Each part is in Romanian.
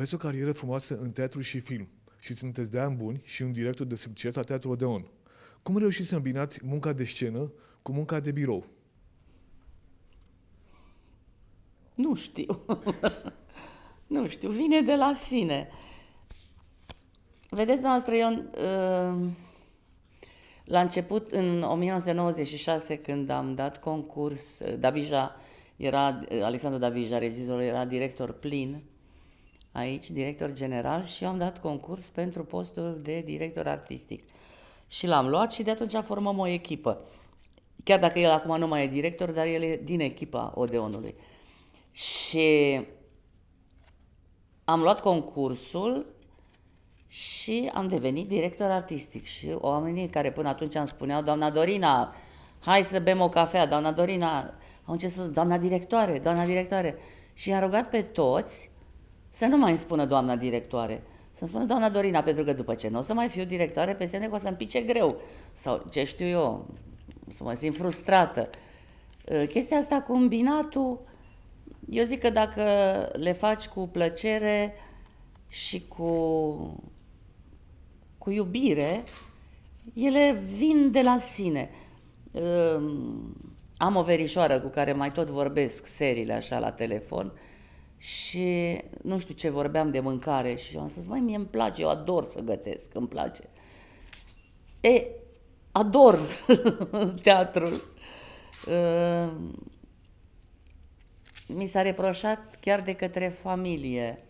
Aveți o carieră frumoasă în teatru și film și sunteți de ani buni și un director de succes la Teatrul Odeon. Cum reușiți să îmbinați munca de scenă cu munca de birou? Nu știu. nu știu, vine de la sine. Vedeți, noastră, eu uh, la început, în 1996, când am dat concurs, uh, Davija era, uh, Alexandru Davija, regizorul, era director plin aici, director general, și eu am dat concurs pentru postul de director artistic. Și l-am luat și de atunci formăm o echipă. Chiar dacă el acum nu mai e director, dar el e din echipa Odeonului. Și am luat concursul și am devenit director artistic. Și oamenii care până atunci îmi spuneau, doamna Dorina, hai să bem o cafea, doamna Dorina, au început să doamna directoare, doamna directoare. Și i-am rugat pe toți să nu mai îmi spună doamna directoare, să spună doamna Dorina, pentru că după ce nu o să mai fiu directoare pe sine, o să-mi pice greu. Sau ce știu eu, să mă simt frustrată. Ă, chestia asta cu îmbinatul, eu zic că dacă le faci cu plăcere și cu, cu iubire, ele vin de la sine. Ă, am o verișoară cu care mai tot vorbesc serile așa la telefon, uh, și nu știu ce vorbeam de mâncare și am spus, mai mie îmi place, eu ador să gătesc, îmi place. E, ador teatrul. Ehm, mi s-a reproșat chiar de către familie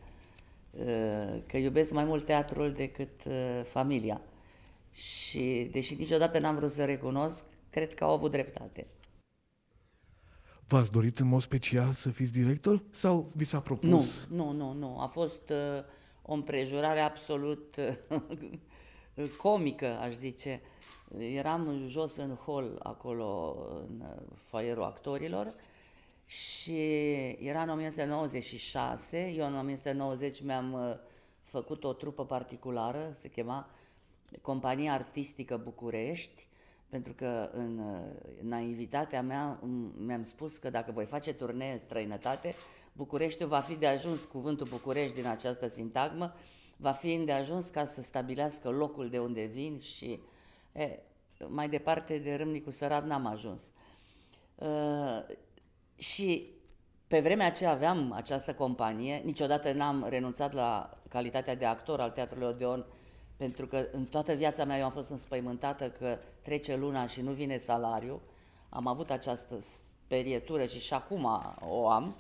ehm, că iubesc mai mult teatrul decât ehm, familia. Și deși niciodată n-am vrut să recunosc, cred că au avut dreptate. V-ați dorit în mod special să fiți director sau vi s-a propus? Nu, nu, nu, nu. A fost uh, o împrejurare absolut uh, comică, aș zice. Eram jos în hol, acolo, în uh, foaierul actorilor și era în 1996. Eu în 1990 mi-am uh, făcut o trupă particulară, se chema Compania Artistică București pentru că în uh, naivitatea mea mi-am spus că dacă voi face turnee în străinătate, Bucureștiul va fi de ajuns, cuvântul București din această sintagmă, va fi de ajuns ca să stabilească locul de unde vin și e, mai departe de Râmnicu Sărat n-am ajuns. E, uh, și pe vremea aceea aveam această companie, niciodată n-am renunțat la calitatea de actor al Teatrului Odeon, pentru că în toată viața mea eu am fost înspăimântată că trece luna și nu vine salariu. Am avut această sperietură și și acum o am.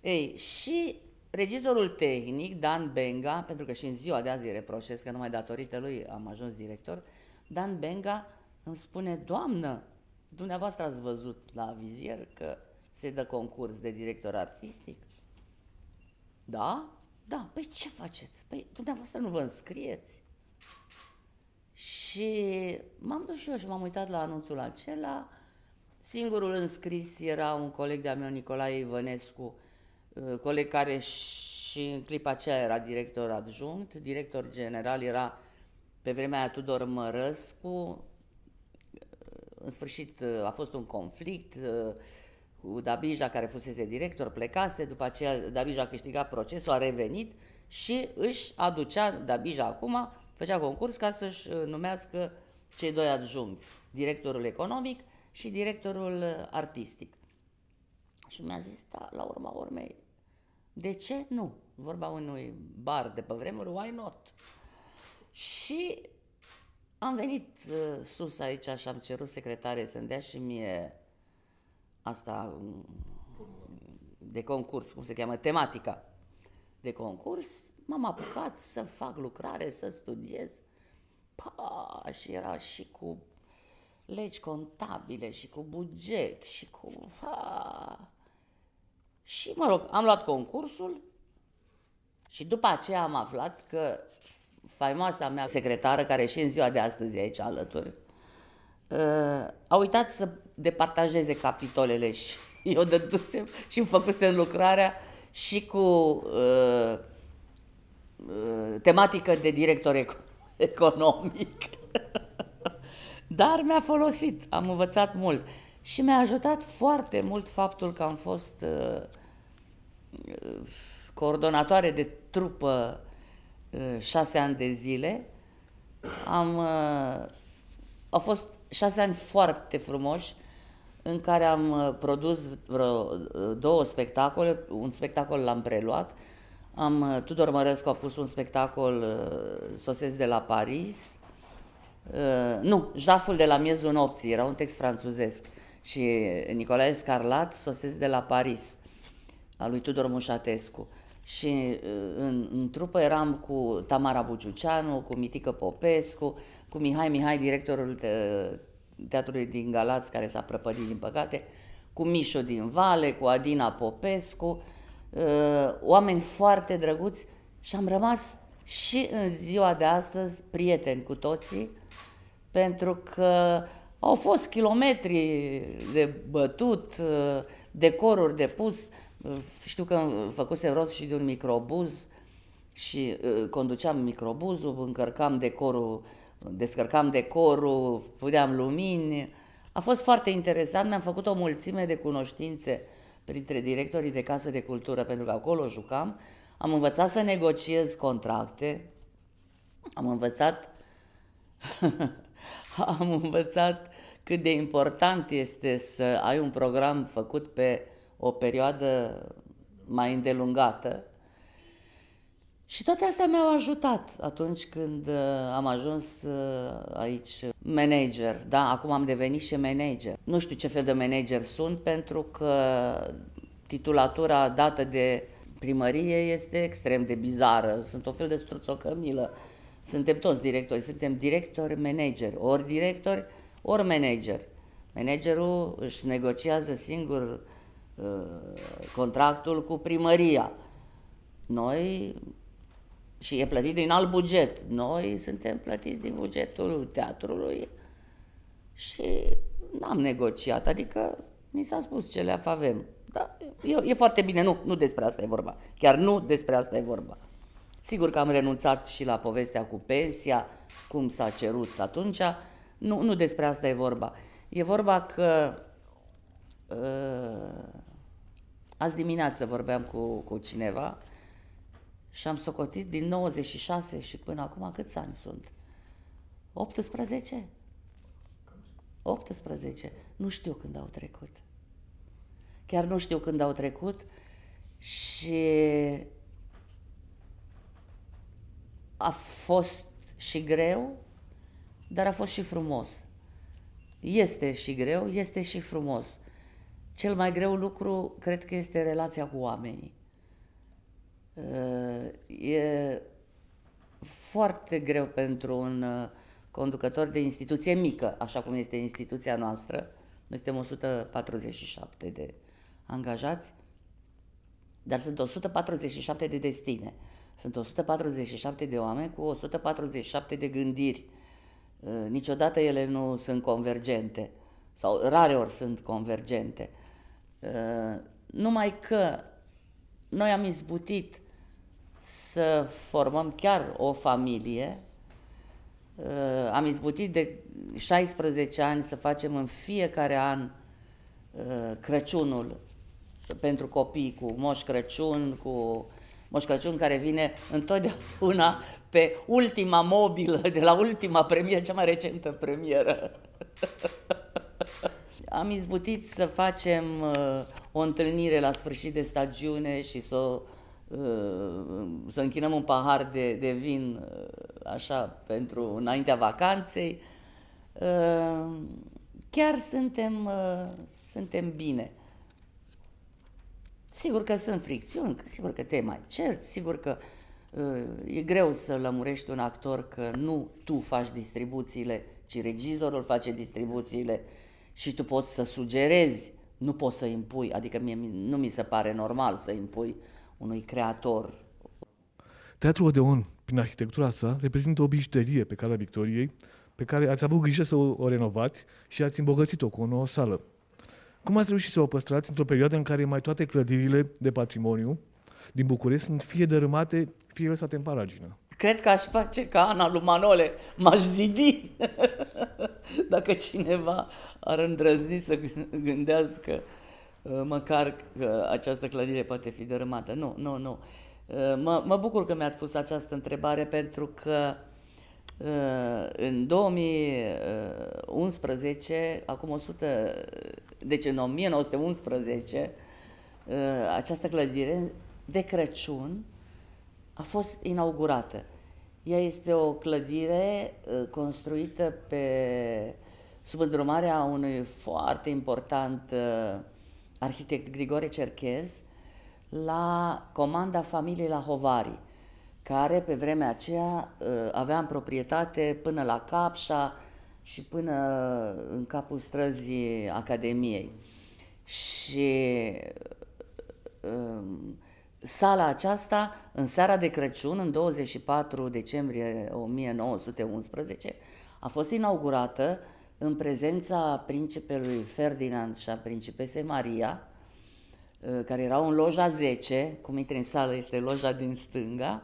Ei, și regizorul tehnic, Dan Benga, pentru că și în ziua de azi îi reproșesc că numai datorită lui am ajuns director, Dan Benga îmi spune, doamnă, dumneavoastră ați văzut la vizier că se dă concurs de director artistic? Da? Da, păi ce faceți? Păi dumneavoastră nu vă înscrieți? Și m-am dus și eu și m-am uitat la anunțul acela. Singurul înscris era un coleg de-a meu, Nicolae Ivănescu, uh, coleg care și în clipa aceea era director adjunct, director general era pe vremea aia Tudor Mărăscu, uh, în sfârșit uh, a fost un conflict, cu Dabija care fusese director, plecase, după aceea Dabija a câștigat procesul, a revenit și își aducea, Dabija acum, făcea concurs ca să-și uh, numească cei doi adjuncți, directorul economic și directorul uh, artistic. Și mi-a zis, da, la urma urmei, de ce nu? Vorba unui bar de pe vremuri, why not? Și am venit uh, sus aici și am cerut secretare să-mi dea și mie asta mm, de concurs, cum se cheamă, tematica de concurs, m-am apucat să fac lucrare, să studiez. Pa, și era și cu legi contabile și cu buget și cu... Pa. Și, mă rog, am luat concursul și după aceea am aflat că faimoasa mea secretară, care și în ziua de astăzi e aici alături, uh, a uitat să departajeze capitolele și eu dădusem și îmi făcusem lucrarea și cu uh, uh, tematică de director economic. Dar mi-a folosit, am învățat mult și mi-a ajutat foarte mult faptul că am fost uh, uh coordonatoare de trupă uh, șase ani de zile. Am, uh, a fost șase ani foarte frumoși în care am uh, produs vreo uh, două spectacole, un spectacol l-am preluat, am, uh, Tudor Mărescu a pus un spectacol Sosesc de la Paris, uh, nu, Jaful de la miezul nopții, era un text franțuzesc și Nicolae Scarlat Sosesc de la Paris, al lui Tudor Mușatescu. Uh, și uh, în, în trupă eram cu Tamara Buciuceanu, cu Mitică Popescu, cu Mihai Mihai, directorul te, teatrului din Galați, care s-a prăpădit din păcate, cu Mișo din Vale, cu Adina Popescu, uh, oameni foarte drăguți și am rămas și în ziua de astăzi prieteni cu toții, pentru că au fost kilometri de bătut, uh, decoruri de pus, știu că făcuse rost și de un microbuz și conduceam microbuzul, încărcam decorul, descărcam decorul, puneam lumini. A fost foarte interesant, mi-am făcut o mulțime de cunoștințe printre directorii de case de cultură, pentru că acolo jucam. Am învățat să negociez contracte, am învățat am învățat cât de important este să ai un program făcut pe o perioadă mai îndelungată. Și toate astea mi-au ajutat atunci când uh, am ajuns uh, aici manager, da? Acum am devenit și manager. Nu știu ce fel de manager sunt pentru că titulatura dată de primărie este extrem de bizară. Sunt o fel de struțocămilă. Suntem toți directori, suntem directori manageri, ori directori, ori manageri. Managerul își negociază singur Ă, contractul cu primăria. Noi și e plătit din alt buget. Noi suntem plătiți din bugetul teatrului și n-am negociat, adică ni s-a spus ce le avem. Da, e, e foarte bine, nu, nu despre asta e vorba. Chiar nu despre asta e vorba. Sigur că am renunțat și la povestea cu pensia, cum s-a cerut atunci. Nu, nu despre asta e vorba. E vorba că uh, Azi dimineață vorbeam cu, cu cineva și am socotit din 96 și până acum câți ani sunt? 18? 18. Nu știu când au trecut. Chiar nu știu când au trecut și a fost și greu, dar a fost și frumos. Este și greu, este și frumos. Cel mai greu lucru cred că este relația cu oamenii. Uh, e foarte greu pentru un uh, conducător de instituție mică, așa cum este instituția noastră. Noi suntem 147 de angajați, dar sunt 147 de destine. Sunt 147 de oameni cu 147 de gândiri. Uh, niciodată ele nu sunt convergente sau rare ori sunt convergente. Numai că noi am izbutit să formăm chiar o familie. Uh, am izbutit de 16 ani să facem în fiecare an uh, Crăciunul pentru copii cu Moș Crăciun, cu Moș Crăciun care vine întotdeauna pe ultima mobilă, de la ultima premieră, cea mai recentă premieră. am izbutit să facem uh, o întâlnire la sfârșit de stagiune și să, uh, să închinăm un pahar de, de vin uh, așa pentru înaintea vacanței. Chiar suntem, suntem bine. Sigur că sunt fricțiuni, sigur că te mai cerți, sigur că e greu să lămurești un actor că nu tu faci distribuțiile, ci regizorul face distribuțiile și tu poți să sugerezi, nu poți să impui, adică mie nu mi se pare normal să impui unui creator. Teatrul Odeon, prin arhitectura sa, reprezintă o bijuterie pe calea Victoriei, pe care ați avut grijă să o renovați și ați îmbogățit-o cu o nouă sală. Cum ați reușit să o păstrați într-o perioadă în care mai toate clădirile de patrimoniu din București sunt fie dărâmate, fie lăsate în paragină? Cred că aș face ca Ana lui Manole, m-aș zidi dacă cineva ar îndrăzni să gândească uh, măcar că această clădire poate fi dărâmată. Nu, nu, nu. Uh, mă, mă bucur că mi-ați pus această întrebare pentru că uh, în 2011, acum 100, deci în 1911, această clădire de Crăciun a fost inaugurată. Ea este o clădire uh, construită pe, sub îndrumarea unui foarte important uh, arhitect Grigore Cerchez la comanda familiei la Hovari, care pe vremea aceea uh, avea în proprietate până la Capșa și până în capul străzii Academiei. Și um, sala aceasta, în seara de Crăciun, în 24 decembrie 1911, a fost inaugurată în prezența principelui Ferdinand și a principesei Maria, ă, care erau în loja 10, cum intri în sală este loja din stânga,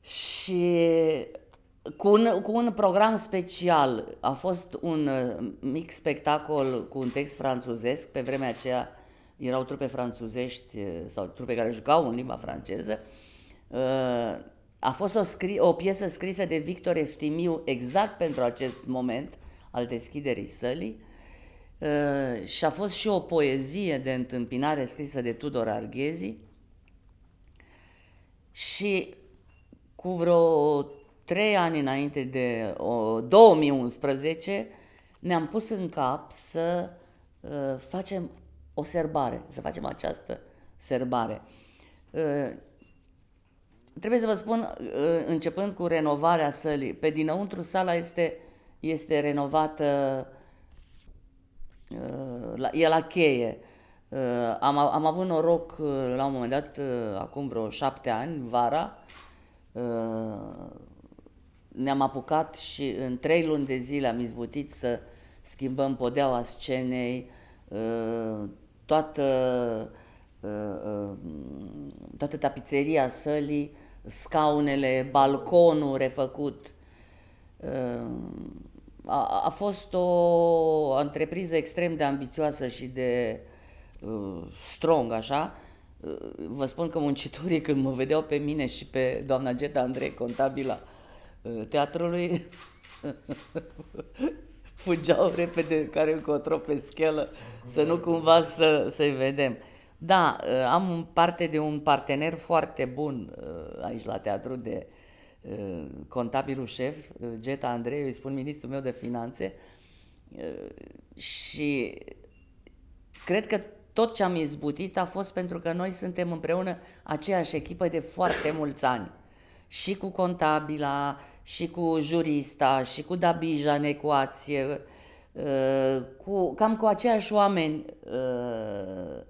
și cu un, cu un program special. A fost un ă, mic spectacol cu un text franțuzesc, pe vremea aceea erau trupe franțuzești eh, sau trupe care jucau în limba franceză. Eh, a fost o, scri- o piesă scrisă de Victor Eftimiu exact pentru acest moment al deschiderii sălii eh, și a fost și o poezie de întâmpinare scrisă de Tudor Arghezi și cu vreo trei ani înainte de 2011 ne-am pus în cap să facem o serbare, să facem această serbare. Ă, trebuie să vă spun, ă, începând cu renovarea sălii, pe dinăuntru sala este, este renovată, ă, e la cheie. Am, am avut noroc la un moment dat, acum vreo șapte ani, vara, ne-am apucat și în trei luni de zile am izbutit să schimbăm podeaua scenei, Uh, toată, uh, uh, toată tapiseria sălii, scaunele, balconul refăcut. A, a fost o întrepriză extrem de ambițioasă și de strong, așa, vă spun că muncitorii când mă vedeau pe mine și pe doamna Geta Andrei, contabila teatrului, fugeau repede care încotro pe schelă, să nu cumva să, să-i vedem. Da, uh, am parte de un partener foarte bun uh, aici la teatru de uh, contabilul șef, Geta Andrei, îi spun ministrul meu de finanțe și cred că tot ce am izbutit a fost pentru că noi suntem împreună aceeași echipă de foarte mulți ani și cu contabila, și cu jurista, și cu dabija în ecuație, uh, cu, cam cu aceiași oameni, uh,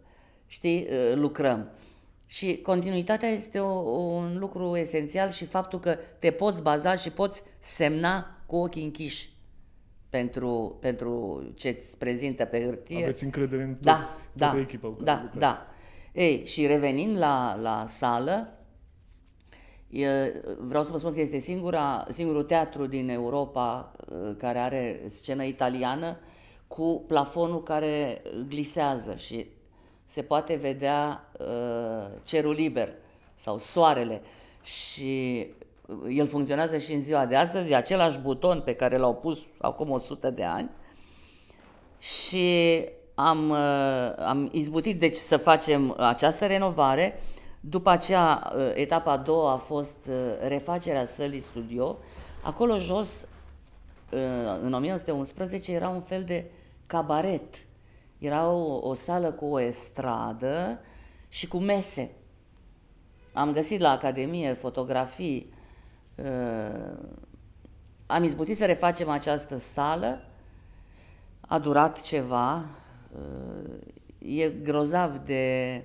știi, uh, lucrăm. Și continuitatea este o, un lucru esențial și faptul că te poți baza și poți semna cu ochii închiși pentru, pentru ce îți prezintă pe hârtie. Aveți încredere în da, toți, da, toată da, echipa cu care da, lucrați. da. Ei, și revenind la, la sală, Vreau să vă spun că este singura, singurul teatru din Europa care are scenă italiană cu plafonul care glisează și se poate vedea uh, cerul liber sau soarele și el funcționează și în ziua de astăzi, e același buton pe care l-au pus acum 100 de ani și am, uh, am izbutit deci să facem această renovare după aceea, uh, etapa a doua a fost uh, refacerea sălii studio. Acolo jos, uh, în 1911, era un fel de cabaret. Era o, o sală cu o estradă și cu mese. Am găsit la Academie fotografii. Am izbutit să refacem această sală. A durat ceva. E grozav de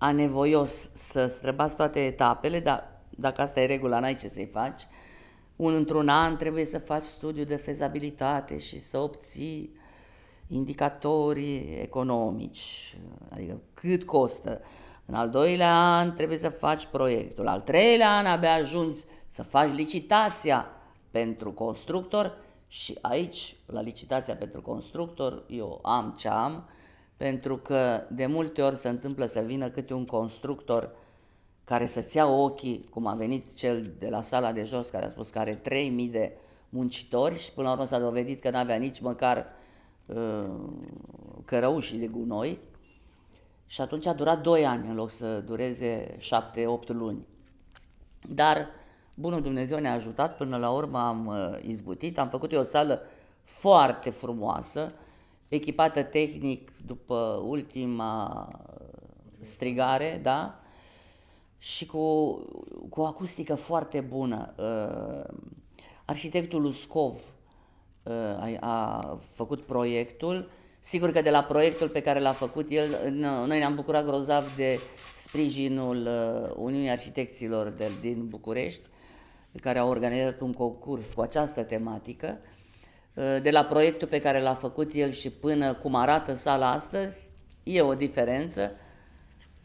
anevoios să străbați toate etapele, dar dacă asta e regula, n-ai ce să-i faci. Un, într-un an trebuie să faci studiu de fezabilitate și să obții indicatorii economici, adică cât costă. În al doilea an trebuie să faci proiectul. Al treilea an abia ajungi să faci licitația pentru constructor și aici, la licitația pentru constructor, eu am ce am, pentru că de multe ori se întâmplă să vină câte un constructor care să-ți ia ochii, cum a venit cel de la sala de jos care a spus că are 3000 de muncitori și până la urmă s-a dovedit că nu avea nici măcar uh, cărăușii de gunoi și atunci a durat 2 ani în loc să dureze 7-8 luni. Dar bunul Dumnezeu ne-a ajutat, până la urmă am uh, izbutit, am făcut eu o sală foarte frumoasă, echipată tehnic după ultima strigare, da? Și cu, cu o acustică foarte bună. Uh, arhitectul Uscov uh, a, a făcut proiectul. Sigur că de la proiectul pe care l-a făcut el, noi ne-am bucurat grozav de sprijinul uh, Uniunii Arhitecților de, din București, care au organizat un concurs cu această tematică. Uh, Uh, de la proiectul pe care l-a făcut el și până cum arată sala astăzi, e o diferență,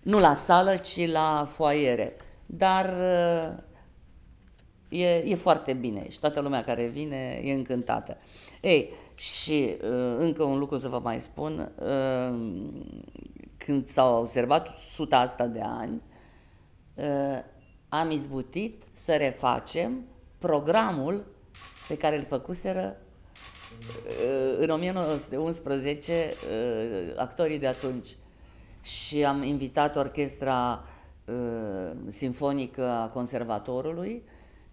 nu la sală, ci la foaiere. Dar uh, e, e foarte bine și toată lumea care vine e încântată. Ei, și uh, încă un lucru să vă mai spun, când s-au observat suta asta de ani, am izbutit să refacem programul pe care îl făcuseră în 1911 uh, actorii de atunci și am invitat orchestra uh, simfonică a conservatorului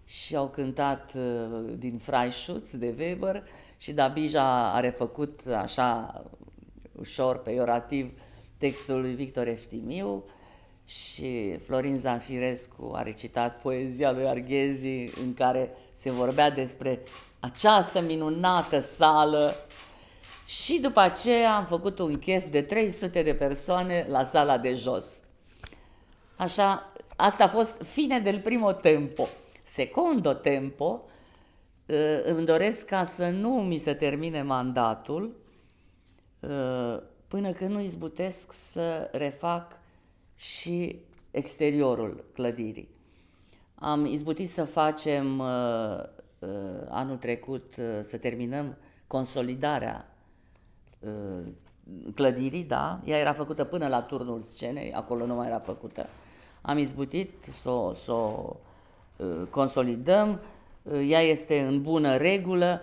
și au cântat uh, din Freischutz de Weber și Dabija a refăcut așa ușor, peiorativ, textul lui Victor Eftimiu și Florin Zanfirescu a recitat poezia lui Arghezi în care se vorbea despre această minunată sală și după aceea am făcut un chef de 300 de persoane la sala de jos. Așa, asta a fost fine del primo tempo. Secondo tempo, uh, îmi doresc ca să nu mi se termine mandatul uh, până când nu izbutesc să refac și exteriorul clădirii. Am izbutit să facem uh, Uh, anul trecut uh, să terminăm consolidarea uh, clădirii, da, ea era făcută până la turnul scenei, acolo nu mai era făcută. Am izbutit să o s consolidăm, ea este în bună regulă,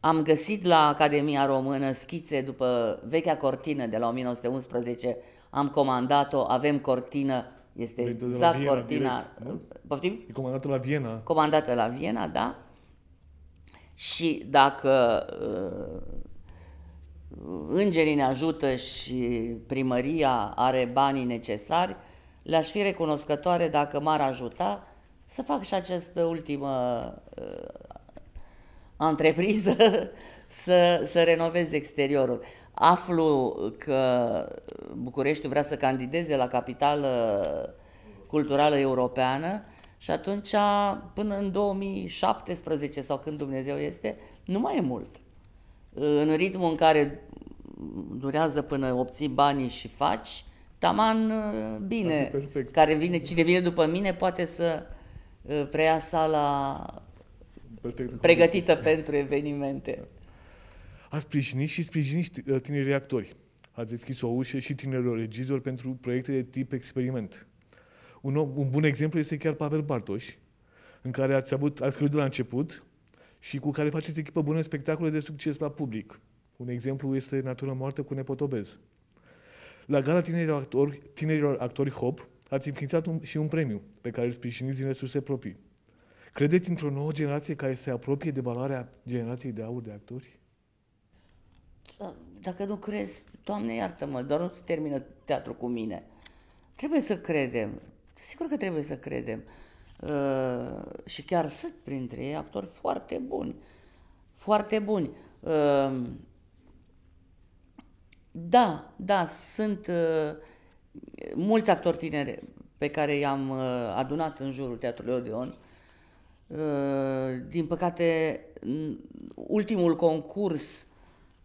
am găsit la Academia Română schițe după vechea cortină de la 1911, am comandat-o, avem cortină, este păi exact Viena, cortina. Direct, Poftim? E comandată la Viena. Comandată la Viena, da. Și dacă uh, îngerii ne ajută și primăria are banii necesari, le-aș fi recunoscătoare dacă m-ar ajuta să fac și această ultimă uh, antrepriză să, să renovez exteriorul. Aflu că Bucureștiul vrea să candideze la capitală culturală europeană și atunci, până în 2017 sau când Dumnezeu este, nu mai e mult. În ritmul în care durează până obții banii și faci, taman uh, bine, da, Perfect. care vine, cine vine după mine poate să uh, preia sala Perfect. pregătită pentru evenimente. A da. sprijinit și sprijiniți uh, tinerii actori. Ați deschis o ușă și tinerilor regizori pentru proiecte de tip experiment. Un, om, un bun exemplu este chiar Pavel Bartoș, în care ați, avut, ați scris de la început și cu care faceți echipă bună spectacole de succes la public. Un exemplu este Natura moartă cu Nepotobez. La gala tinerilor actori, tinerilor actori HOP ați înființat un, și un premiu pe care îl sprijiniți din resurse proprii. Credeți într-o nouă generație care se apropie de valoarea generației de aur de actori? Dacă nu crezi, Doamne iartă-mă, doar nu se termină teatru cu mine. Trebuie să credem. Sigur că trebuie să credem. Uh, și chiar sunt printre ei actori foarte buni. Foarte buni. Uh, da, da, sunt uh, mulți actori tineri pe care i-am uh, adunat în jurul Teatrului Odeon. Uh, din păcate, ultimul concurs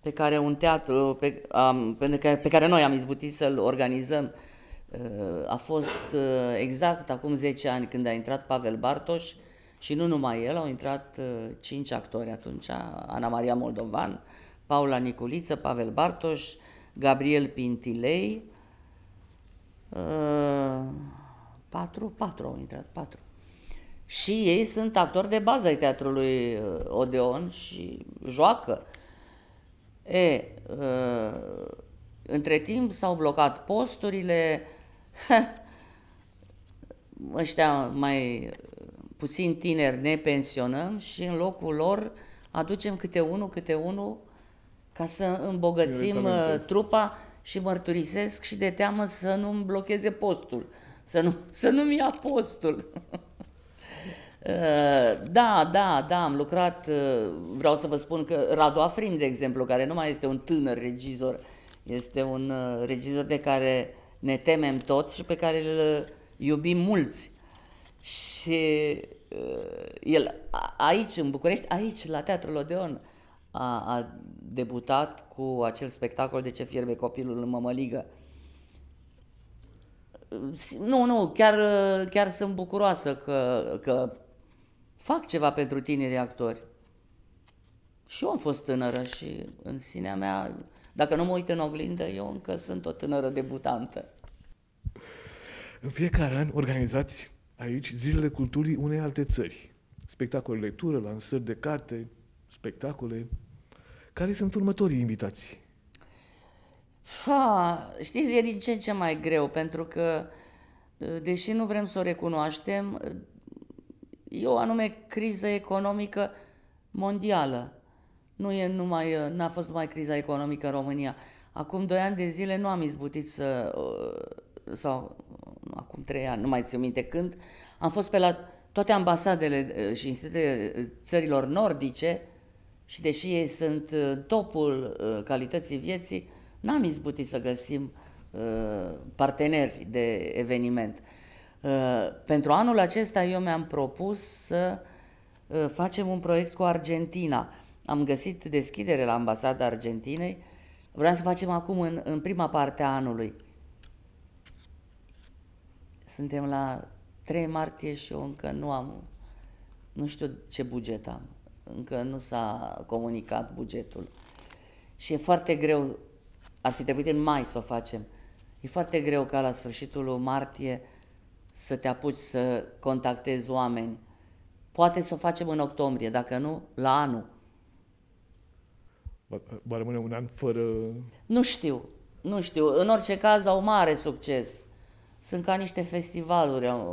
pe care un teatru, pe, am, pe, care, pe care noi am izbutit să-l organizăm Uh, a fost uh, exact acum 10 ani când a intrat Pavel Bartoș și nu numai el, au intrat 5 uh, actori atunci, Ana Maria Moldovan, Paula Niculiță, Pavel Bartoș, Gabriel Pintilei, patru, patru au intrat, patru. Și ei sunt actori de bază ai teatrului Odeon și joacă. E, între timp s-au blocat posturile, ăștia mai puțin tineri ne pensionăm și în locul lor aducem câte unul, câte unul ca să îmbogățim uh, trupa și mărturisesc și de teamă să nu-mi blocheze postul, să, nu, să nu-mi ia postul. Uh, da, da, da, am lucrat, uh, vreau să vă spun că Radu Afrim, de exemplu, care nu mai este un tânăr regizor, este un regizor de care ne temem toți și pe care îl uh, iubim mulți. Și uh, el aici, în București, aici, la Teatrul Odeon, a, a debutat cu acel spectacol de ce fierbe copilul în mămăligă. Uh, nu, nu, chiar, chiar sunt bucuroasă că, că fac ceva pentru tinerii actori. Și eu am fost tânără și în sinea mea dacă nu mă uit în oglindă, eu încă sunt o tânără debutantă. În fiecare an organizați aici zilele culturii unei alte țări. Spectacole lectură, lansări de carte, spectacole. Care sunt următorii invitații? Fa, știți, e din ce în ce mai greu, pentru că, deși nu vrem să o recunoaștem, e o anume criză economică mondială. Nu e numai, uh, n-a fost numai criza economică în România. Acum doi ani de zile nu am izbutit să, uh, sau uh, acum trei ani, nu mai țin minte când, am fost pe la toate ambasadele și institutele țărilor nordice și deși ei sunt topul calității vieții, n-am izbutit să găsim parteneri de eveniment. Pentru anul acesta eu mi-am propus să facem un proiect cu Argentina – am găsit deschidere la ambasada Argentinei, vreau să facem acum în, în prima parte a anului. Suntem la 3 martie și eu încă nu am, nu știu ce buget am, încă nu s-a comunicat bugetul. Și e foarte greu, ar fi trebuit în mai să o facem, e foarte greu ca la sfârșitul martie să te apuci să contactezi oameni. Poate să o facem în octombrie, dacă nu, la anul Va rămâne un an fără... Nu știu, nu știu. În orice caz au mare succes. Sunt ca niște festivaluri. Am,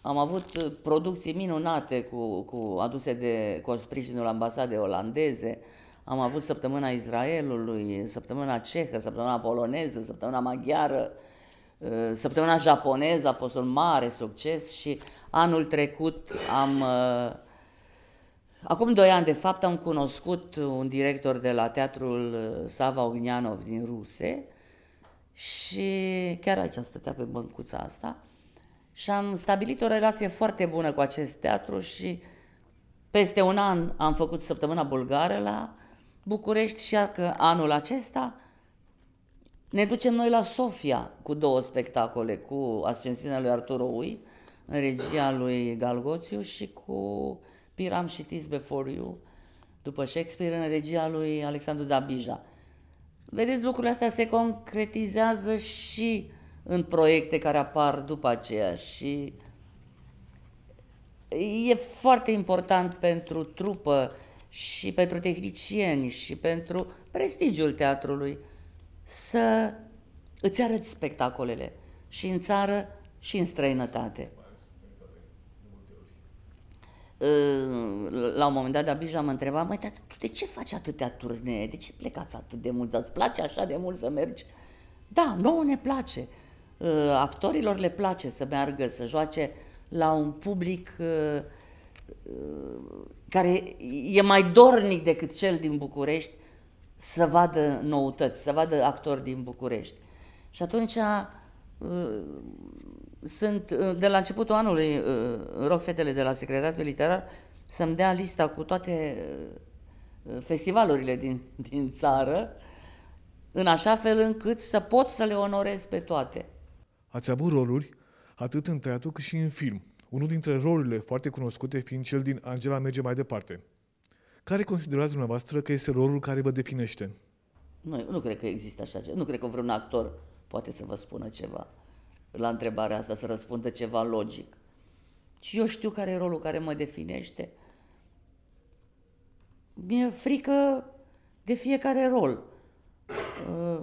am avut producții minunate cu, cu aduse de cu sprijinul ambasadei olandeze. Am avut săptămâna Israelului, săptămâna cehă, săptămâna poloneză, săptămâna maghiară. Uh, săptămâna japoneză a fost un mare succes și anul trecut am uh, Acum doi ani, de fapt, am cunoscut un director de la teatrul uh, Sava Ognianov din Ruse și chiar aici stătea pe băncuța asta și am stabilit o relație foarte bună cu acest teatru și peste un an am făcut săptămâna bulgară la București și că anul acesta ne ducem noi la Sofia cu două spectacole, cu Ascensiunea lui Arturo Ui, în regia lui Galgoțiu și cu Piram și Tis Before You, după Shakespeare, în regia lui Alexandru Dabija. Vedeți, lucrurile astea se concretizează și în proiecte care apar după aceea și e foarte important pentru trupă și pentru tehnicieni și pentru prestigiul teatrului să îți arăți spectacolele și în țară și în străinătate la un moment dat Dabija mă întreba, măi, dar tu de ce faci atâtea turnee? De ce plecați atât de mult? îți place așa de mult să mergi? Da, nouă ne place. Actorilor le place să meargă, să joace la un public care e mai dornic decât cel din București să vadă noutăți, să vadă actori din București. Și atunci sunt uh, de la începutul anului, uh, rog fetele de la Secretariatul Literar să-mi dea lista cu toate uh, festivalurile din, din țară, în așa fel încât să pot să le onorez pe toate. Ați avut roluri atât în teatru cât și în film, unul dintre rolurile foarte cunoscute fiind cel din Angela merge mai departe. Care considerați dumneavoastră că este rolul care vă definește? Nu, nu cred că există așa ceva. Nu cred că vreun actor poate să vă spună ceva la întrebarea asta, să răspundă ceva logic. Și eu știu care e rolul care mă definește. Mi-e frică de fiecare rol. Uh,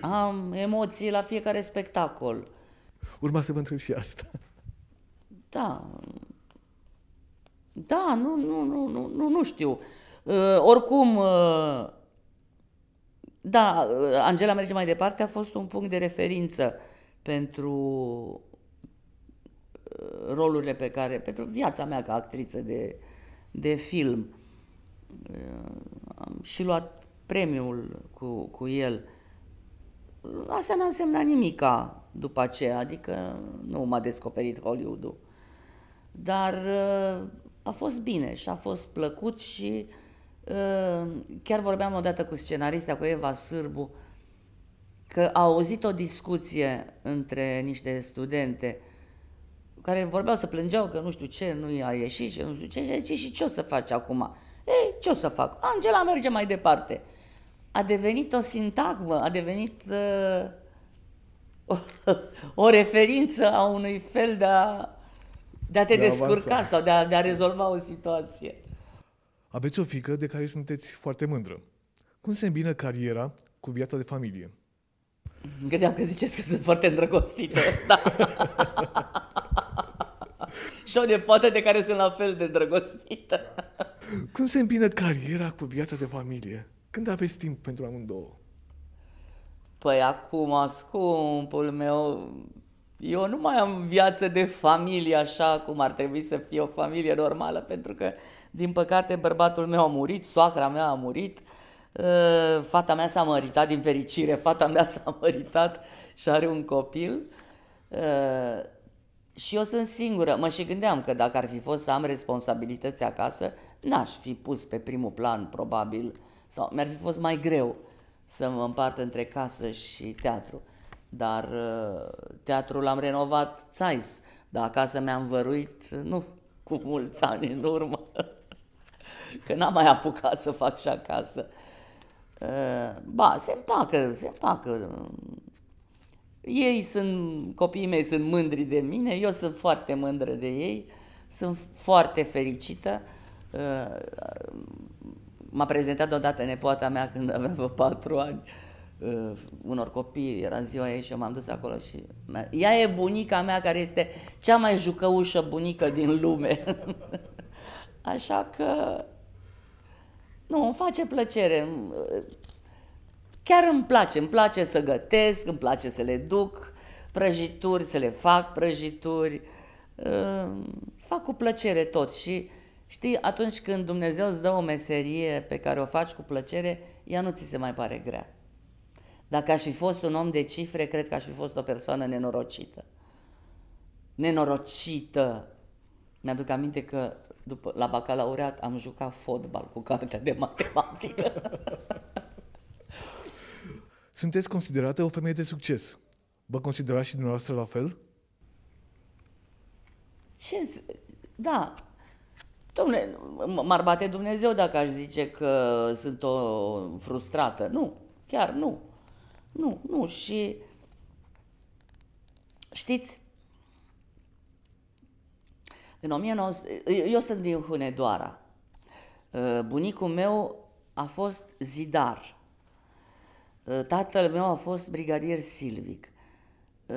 am emoții la fiecare spectacol. Urma să vă întreb și asta. Da. Da, nu, nu, nu, nu, nu, nu știu. Uh, oricum, uh, da, uh, Angela merge mai departe, a fost un punct de referință uh, pentru uh, rolurile pe care, pentru viața mea ca actriță de, de film. Uh, am și luat premiul cu, cu el. Asta n-a însemnat nimica după aceea, adică nu m-a descoperit Hollywood-ul. Dar uh, a fost bine și a fost plăcut și chiar vorbeam odată cu scenarista, cu Eva Sârbu, că a auzit o discuție între niște studente care vorbeau să plângeau că nu știu ce nu i a ieșit, ce nu știu ce, și zice, și ce o să faci acum? Ei, ce o să fac? Angela merge mai departe. A devenit o sintagmă, a devenit uh, o, o referință a unui fel de a, de a te de descurca avansa. sau de a, de a rezolva o situație. Aveți o fică de care sunteți foarte mândră. Cum se îmbină cariera cu viața de familie? Credeam că ziceți că sunt foarte îndrăgostită. Da. și o nepoată de care sunt la fel de îndrăgostită. Cum se îmbină cariera cu viața de familie? Când aveți timp pentru amândouă? Păi acum, scumpul meu, eu nu mai am viață de familie așa cum ar trebui să fie o familie normală, pentru că, din păcate, bărbatul meu a murit, soacra mea a murit, uh, Eh, fata mea s-a măritat din fericire, fata mea s-a măritat și are un copil. Eh, și eu sunt singură. Mă și gândeam că dacă ar fi fost să am responsabilități acasă, n-aș fi pus pe primul plan, probabil, sau mi-ar fi fost mai greu să mă împart între casă și teatru. Dar eh, teatrul l-am renovat țais, dar acasă mi-am văruit, nu, cu mulți ani în urmă, că n-am mai apucat să fac și acasă. Eh, ba, se împacă, se împacă. Ei sunt, copiii mei sunt mândri de mine, eu sunt foarte mândră de ei, sunt foarte fericită. Eh, m-a prezentat odată nepoata mea când avea vreo patru ani eh, unor copii, era ziua ei și eu m-am dus acolo și ea e bunica mea care este cea mai jucăușă bunică din lume. Așa că nu, îmi face plăcere. Chiar îmi place. Îmi place să gătesc, îmi place să le duc prăjituri, să le fac prăjituri. Fac cu plăcere tot și știi, atunci când Dumnezeu îți dă o meserie pe care o faci cu plăcere, ea nu ți se mai pare grea. Dacă aș fi fost un om de cifre, cred că aș fi fost o persoană nenorocită. Nenorocită! Mi-aduc aminte că după, la bacalaureat am jucat fotbal cu cartea de matematică. Sunteți considerată o femeie de succes. Vă considerați și dumneavoastră la fel? Ce? Da. Domnule, m-ar bate Dumnezeu dacă aș zice că sunt o frustrată. Nu, chiar nu. Nu, nu. Și știți, în 19... eu sunt din Hunedoara. Uh, bunicul meu a fost zidar. Uh, tatăl meu a fost brigadier silvic. Uh,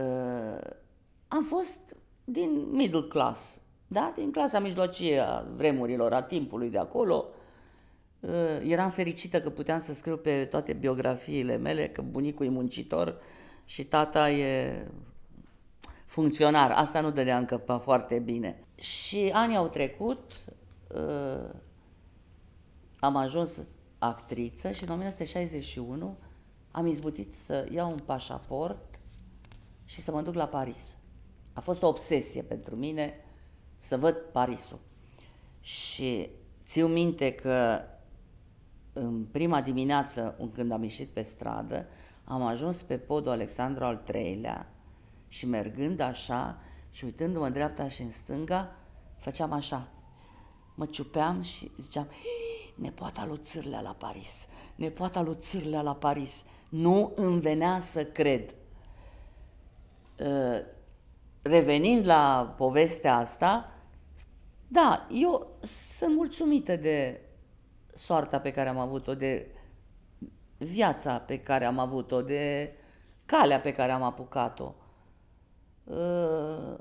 am fost din middle class, da? din clasa mijlocie a vremurilor, a timpului de acolo. Eram fericită că puteam să scriu pe toate biografiile mele că bunicul e muncitor și tata e funcționar. Asta nu dădea încă foarte bine. Și ani au trecut, uh, am ajuns actriță și în 1961 am izbutit să iau un pașaport și să mă duc la Paris. A fost o obsesie pentru mine să văd Parisul. Și țiu minte că în prima dimineață, când am ieșit pe stradă, am ajuns pe podul Alexandru al III-lea, și mergând așa și uitându-mă în dreapta și în stânga, făceam așa. Mă ciupeam și ziceam, nepoata lui Țârlea la Paris, nepoata lui Țârlea la Paris. Nu îmi venea să cred. Uh, revenind la povestea asta, da, eu sunt mulțumită de soarta pe care am avut-o, de viața pe care am avut-o, de calea pe care am apucat-o. Uh,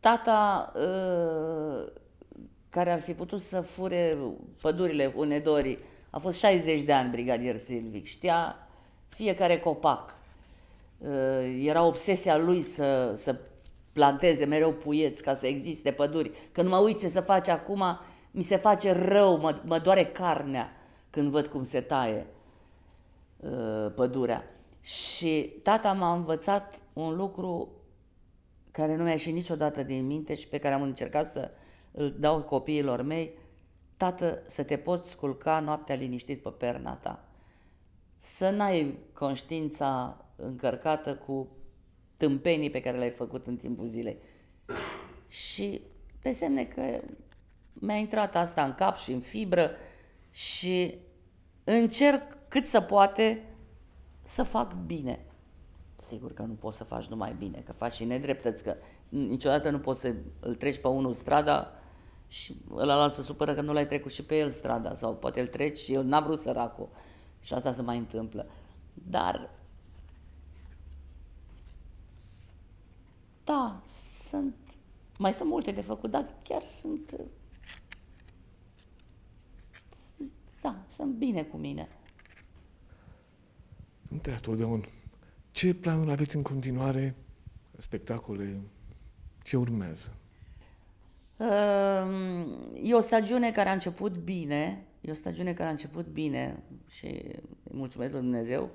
tata, uh, care ar fi putut să fure pădurile unedorii, a fost 60 de ani brigadier silvic, știa fiecare copac. Uh, era obsesia lui să, să planteze mereu puieți ca să existe păduri. Când mă uit ce se face acum, mi se face rău, mă, mă doare carnea când văd cum se taie pădurea. Și tata m-a învățat un lucru care nu mi-a ieșit niciodată din minte și pe care am încercat să îl dau copiilor mei, tată, să te poți sculca noaptea liniștit pe perna ta. Să n-ai conștiința încărcată cu tâmpenii pe care le-ai făcut în timpul zilei. Și pe semne că mi-a intrat asta în cap și în fibră și încerc cât să poate să fac bine. Sigur că nu poți să faci numai bine, că faci și nedreptăți, că niciodată nu poți să îl treci pe unul strada și ăla să supără că nu l-ai trecut și pe el strada sau poate îl treci și el n-a vrut săracul și asta se mai întâmplă. Dar da, sunt mai sunt multe de făcut, dar chiar sunt, sunt da, sunt bine cu mine de totdeauna, ce planuri aveți în continuare, spectacole, ce urmează? Ehm, e o stagiune care a început bine, e o stagiune care a început bine și mulțumesc lui Dumnezeu.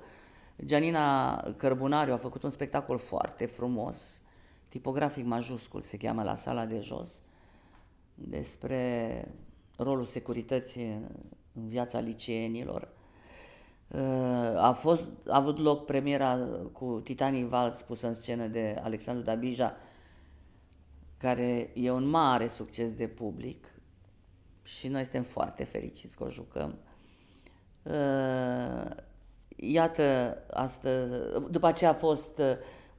Gianina Cărbunariu a făcut un spectacol foarte frumos, tipografic majuscul se cheamă la sala de jos, despre rolul securității în viața liceenilor Uh, a, fost, a avut loc premiera cu Titanic Vals pusă în scenă de Alexandru Dabija, care e un mare succes de public și noi suntem foarte fericiți că o jucăm. Uh, iată, astăzi, după aceea a fost uh,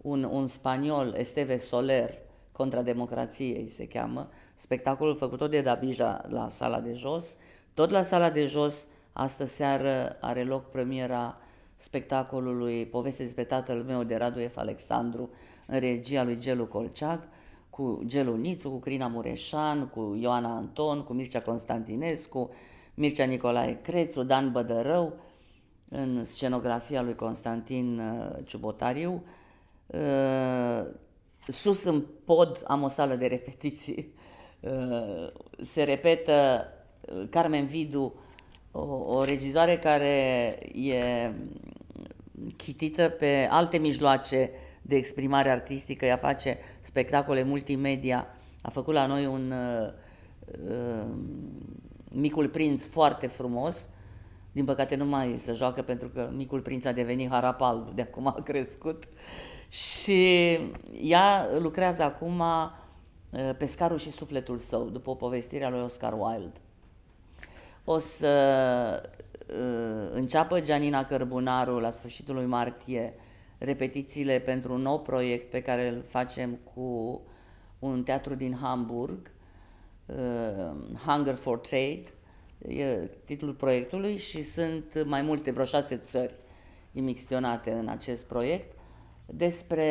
un, un spaniol, Esteve Soler, contra democrației se cheamă, spectacolul făcut tot de Dabija la sala de jos, tot la sala de jos Astă seară are loc premiera spectacolului Poveste despre tatăl meu de Radu F. Alexandru în regia lui Gelu Colceac, cu Gelu Nițu, cu Crina Mureșan, cu Ioana Anton, cu Mircea Constantinescu, Mircea Nicolae Crețu, Dan Bădărău, în scenografia lui Constantin uh, Ciubotariu. Uh, sus în pod am o sală de repetiții. Uh, se repetă Carmen Vidu, o, o regizare care e chitită pe alte mijloace de exprimare artistică, ea face spectacole multimedia, a făcut la noi un uh, Micul Prinț foarte frumos, din păcate nu mai se joacă pentru că Micul Prinț a devenit harapal, de acum a crescut și ea lucrează acum uh, Pescarul și sufletul său, după povestirea lui Oscar Wilde. O să uh, înceapă Gianina Cărbunaru la sfârșitul lui martie repetițiile pentru un nou proiect pe care îl facem cu un teatru din Hamburg, uh, Hunger for Trade, e titlul proiectului și sunt mai multe, vreo șase țări imixtionate în acest proiect, despre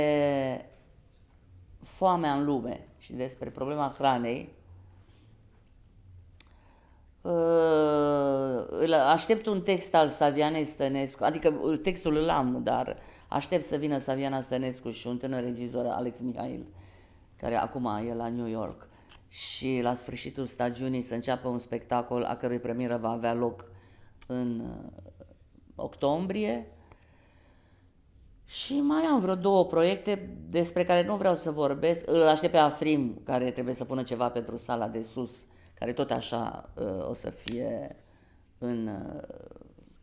foamea în lume și despre problema hranei aștept un text al Savianei Stănescu, adică textul îl am, dar aștept să vină Saviana Stănescu și un tânăr regizor, Alex Mihail, care acum e la New York, și la sfârșitul stagiunii să înceapă un spectacol a cărui premieră va avea loc în uh, octombrie. Și mai am vreo două proiecte despre care nu vreau să vorbesc. Îl aștept pe Afrim, care trebuie să pună ceva pentru sala de sus care tot așa ă, o să fie în, ă,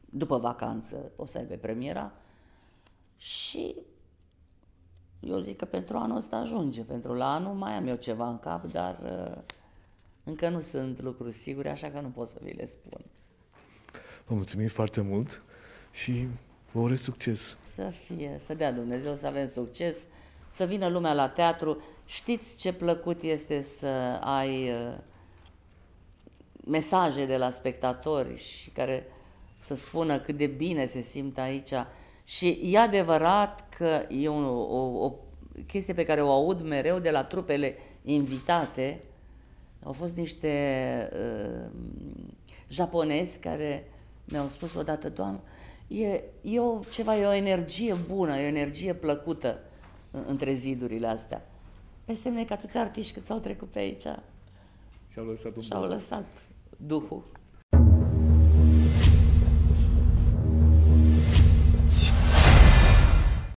după vacanță, o să aibă premiera. Și eu zic că pentru anul ăsta ajunge, pentru la anul mai am eu ceva în cap, dar ă, încă nu sunt lucruri sigure, așa că nu pot să vi le spun. Vă mulțumim foarte mult și vă urez succes. Să fie, să dea Dumnezeu să avem succes, să vină lumea la teatru. Știți ce plăcut este să ai mesaje de la spectatori și care să spună cât de bine se simt aici. Și e adevărat că e un, o, o chestie pe care o aud mereu de la trupele invitate. Au fost niște uh, japonezi care mi-au spus odată, Doamne, e, e o, ceva, e o energie bună, e o energie plăcută între zidurile astea. Pe semne că atâți artiști cât s-au trecut pe aici. Și-au lăsat un Și-au lăsat. Dujo.